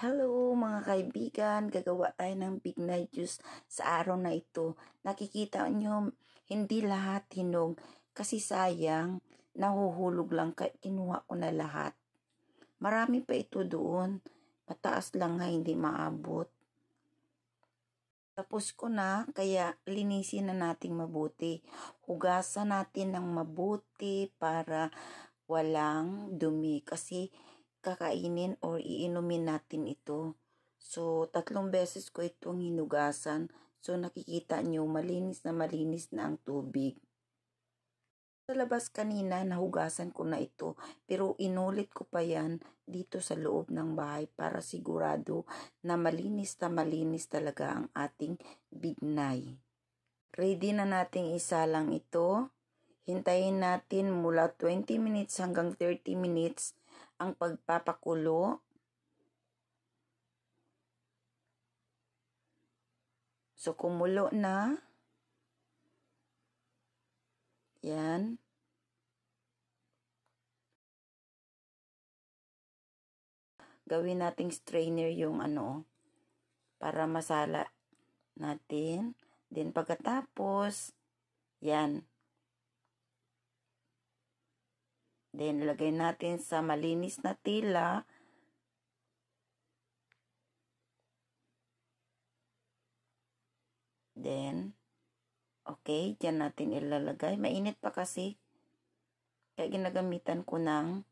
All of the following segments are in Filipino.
Hello mga kaibigan, gagawa tayo ng big night juice sa araw na ito. Nakikita nyo, hindi lahat hinog kasi sayang, nahuhulog lang kaya kinuha ko na lahat. Marami pa ito doon, mataas lang nga hindi maabot. Tapos ko na, kaya linisin na nating mabuti. Hugasan natin ng mabuti para walang dumi kasi kakainin or iinumin natin ito. So, tatlong beses ko itong hinugasan. So, nakikita nyo, malinis na malinis na ang tubig. Sa labas kanina, nahugasan ko na ito. Pero inulit ko pa yan dito sa loob ng bahay para sigurado na malinis na malinis talaga ang ating bignay. Ready na nating isalang ito. Hintayin natin mula 20 minutes hanggang 30 minutes ang pagpapakulo So, kumulo na. Yan. Gawin nating strainer yung ano, para masala natin. din pagkatapos, yan. Then, lagay natin sa malinis na tila. Then, okay, dyan natin ilalagay. Mainit pa kasi. Kaya ginagamitan ko ng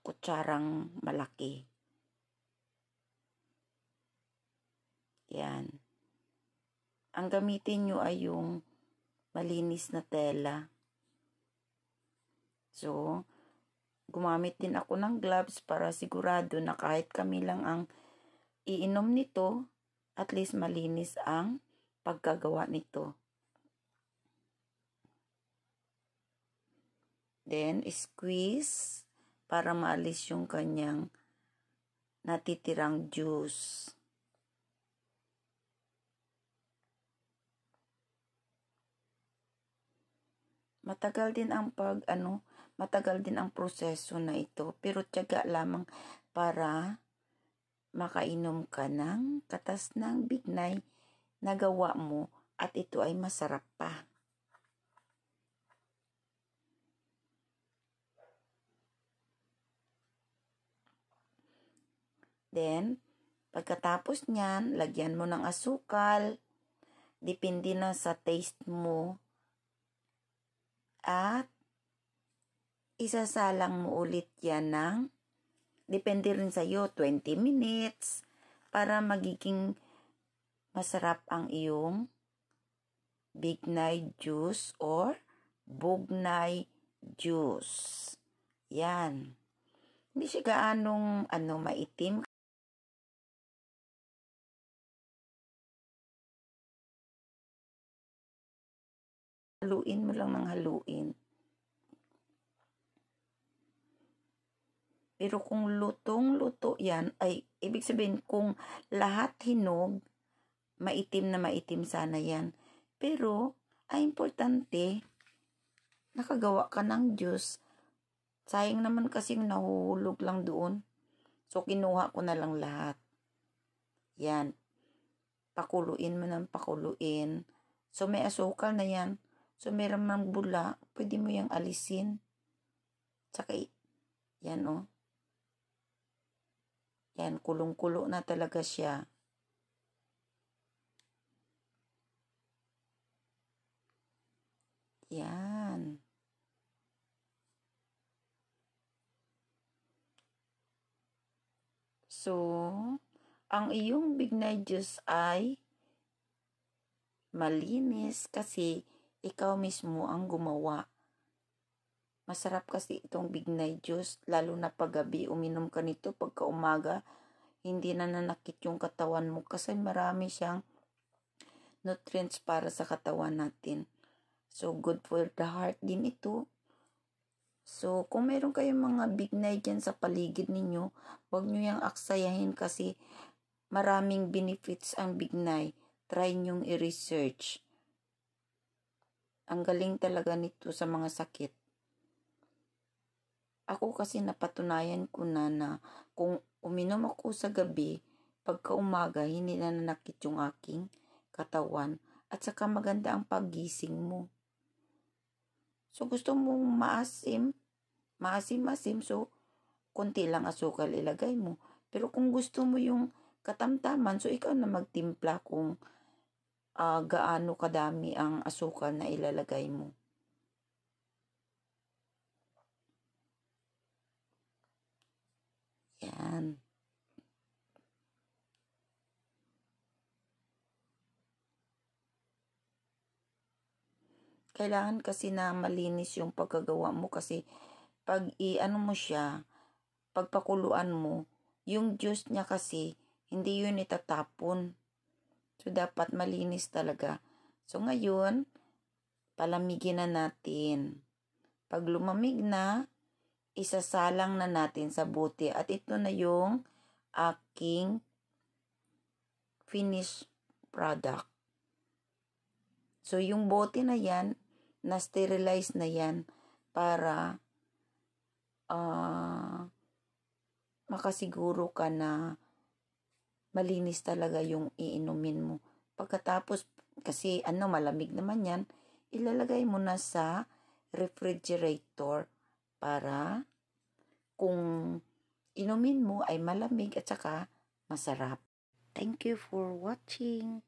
kutsarang malaki. Yan. Ang gamitin nyo ay yung malinis na tela. So, gumamit din ako ng gloves para sigurado na kahit kami lang ang iinom nito, at least malinis ang pagkagawa nito. Then, squeeze para maalis yung kanyang natitirang juice. Matagal din ang pag ano matagal din ang proseso na ito. Pero tiyaga lamang para makainom ka ng katas ng bignay na gawa mo at ito ay masarap pa. Then, pagkatapos niyan, lagyan mo ng asukal. Depende na sa taste mo. At, isasalang mo ulit yan ng, depende rin sa iyo, 20 minutes para magiging masarap ang iyong big night juice or bugnay juice. Yan. Hindi siya gaanong ano, maitim. Haluin mo lang ng haluin. Pero kung lutong-luto yan, ay ibig sabihin kung lahat hinog, maitim na maitim sana yan. Pero, ay importante, nakagawa ka ng juice. Sayang naman kasing nahuhulog lang doon. So, kinuha ko na lang lahat. Yan. Pakuluin mo ng pakuluin. So, may asukal na yan. So, meron mang bula. Pwede mo yung alisin. Tsaka, yan o. Oh yan, kulong-kulo na talaga siya. Yan. So, ang iyong bignay juice ay malinis kasi ikaw mismo ang gumawa Masarap kasi itong Big Night juice, lalo na paggabi. Uminom ka nito pagkaumaga, hindi na nanakit yung katawan mo kasi marami siyang nutrients para sa katawan natin. So, good for the heart din ito. So, kung meron kayong mga Big Night dyan sa paligid ninyo, huwag nyo yung aksayahin kasi maraming benefits ang Big Night. Try nyong i-research. Ang galing talaga nito sa mga sakit. Ako kasi napatunayan ko na na kung uminom ako sa gabi, pagkaumaga hindi na nanakit yung aking katawan at saka maganda ang paggising mo. So gusto mong maasim, maasim-asim, so konti lang asukal ilagay mo. Pero kung gusto mo yung katamtaman, so ikaw na magtimpla kung uh, gaano kadami ang asukal na ilalagay mo. Ayan. Kailangan kasi na malinis yung pagkagawa mo kasi pag i-ano mo siya, pagpakuluan mo, yung juice niya kasi, hindi yun itatapon. So, dapat malinis talaga. So, ngayon, palamigin na natin. Pag lumamig na, isasalang na natin sa buti. At ito na yung aking finish product. So, yung bote na yan, na-sterilize na yan para uh, makasiguro ka na malinis talaga yung iinumin mo. Pagkatapos, kasi ano, malamig naman yan, ilalagay mo na sa refrigerator para kung inumin mo ay malamig at saka masarap. Thank you for watching.